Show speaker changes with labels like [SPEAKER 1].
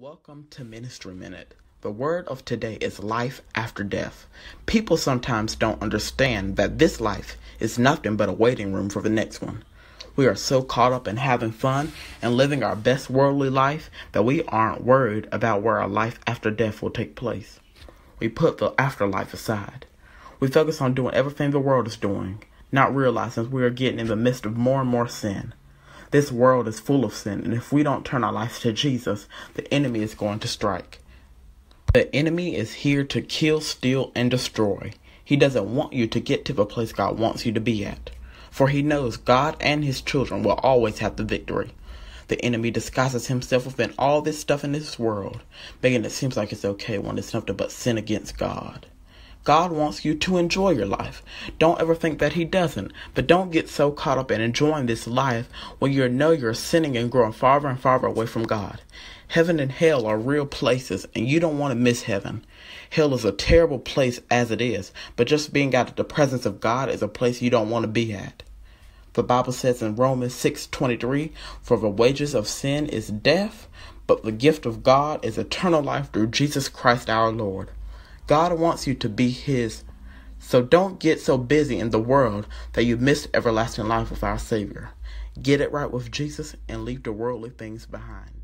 [SPEAKER 1] Welcome to Ministry Minute. The word of today is life after death. People sometimes don't understand that this life is nothing but a waiting room for the next one. We are so caught up in having fun and living our best worldly life that we aren't worried about where our life after death will take place. We put the afterlife aside. We focus on doing everything the world is doing, not realizing we are getting in the midst of more and more sin. This world is full of sin, and if we don't turn our lives to Jesus, the enemy is going to strike. The enemy is here to kill, steal, and destroy. He doesn't want you to get to the place God wants you to be at, for he knows God and his children will always have the victory. The enemy disguises himself within all this stuff in this world, making it seem like it's okay when it's nothing but sin against God. God wants you to enjoy your life. Don't ever think that He doesn't, but don't get so caught up in enjoying this life when you know you're sinning and growing farther and farther away from God. Heaven and hell are real places, and you don't want to miss heaven. Hell is a terrible place as it is, but just being out of the presence of God is a place you don't want to be at. The Bible says in Romans 6:23, "For the wages of sin is death, but the gift of God is eternal life through Jesus Christ our Lord." God wants you to be His. So don't get so busy in the world that you miss everlasting life with our Savior. Get it right with Jesus and leave the worldly things behind.